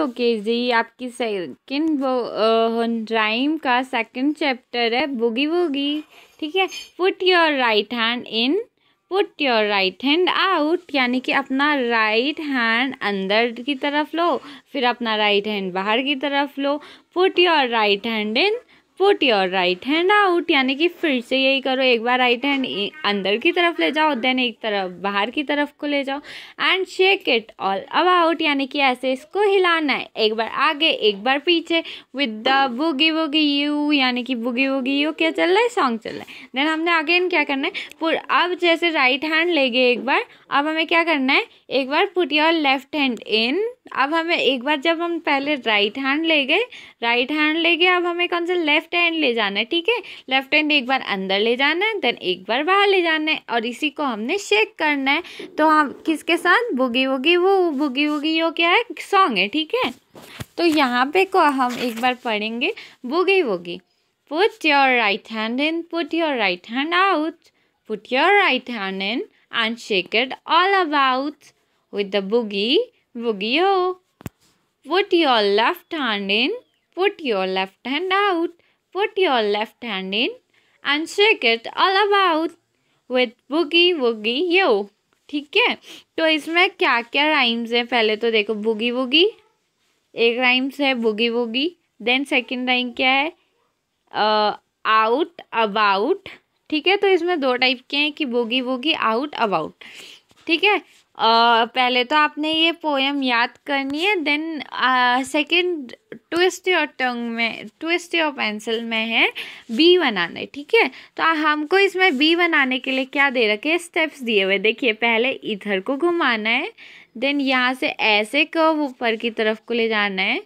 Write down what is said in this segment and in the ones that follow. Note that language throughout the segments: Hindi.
ओके जी आपकी सेकेंड वो ड्राइम का सेकंड चैप्टर है बुगी बुगी ठीक है put your right hand in put your right hand out यानी कि अपना राइट हैंड अंदर की तरफ लो फिर अपना राइट हैंड बाहर की तरफ लो put your right hand in put your right hand out यानी कि फिर से यही करो एक बार राइट हैंड अंदर की तरफ ले जाओ देन एक तरफ बाहर की तरफ को ले जाओ एंड शेक इट ऑल अब आउट यानी कि ऐसे इसको हिलाना है एक बार आगे एक बार पीछे with the boogie woogie you यानी कि बुगी बुगी यू क्या चल रहा है सॉन्ग चल रहा है देन हमने अगेन क्या करना है पुर अब जैसे राइट हैंड ले गए एक बार अब हमें क्या करना है एक बार put your left hand in अब हमें एक बार जब हम पहले राइट हैंड ले गए राइट हैंड ले गए अब हमें कौन सा लेफ्ट हैंड ले जाना है ठीक है लेफ्ट हैंड एक बार अंदर ले जाना है देन एक बार बाहर ले जाना है और इसी को हमने शेक करना है तो हम किसके साथ बुगी वुगी वो बुगी वुगी यो क्या है सॉन्ग है ठीक है तो यहाँ पे को हम एक बार पढ़ेंगे boogie woogie put your right hand in put your right hand out put your right hand in and shake it all about with the boogie Vogyo. Put your left hand in. Put your left hand out. Put your left hand in and shake it all about with boogie woogie yo. ठीक है तो इसमें क्या क्या राइम्स है पहले तो देखो बुगी वुगी एक राइम्स है boogie woogie then second rhyme क्या है आउट अबाउट ठीक है तो इसमें दो टाइप के हैं कि बुगी वुगी आउट अबाउट ठीक है पहले तो आपने ये पोएम याद करनी है then second twist your tongue में ट्विस्ट योर पेंसिल में है बी बनाना ठीक है तो हमको इसमें बी बनाने के लिए क्या दे रखे स्टेप्स दिए हुए देखिए पहले इधर को घुमाना है देन यहाँ से ऐसे कर्व ऊपर की तरफ को ले जाना है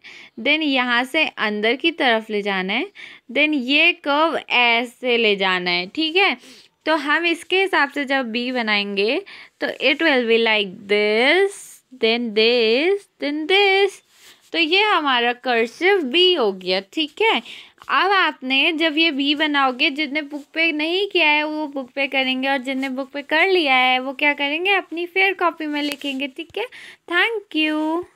देन यहाँ से अंदर की तरफ ले जाना है देन ये कर्व ऐसे ले जाना है ठीक है तो हम इसके हिसाब से जब बी बनाएंगे तो it will be like this then this then this तो ये हमारा कर्सिव बी हो गया ठीक है अब आपने जब ये बी बनाओगे जिसने बुक पे नहीं किया है वो बुक पे करेंगे और जिसने बुक पे कर लिया है वो क्या करेंगे अपनी फेयर कॉपी में लिखेंगे ठीक है थैंक यू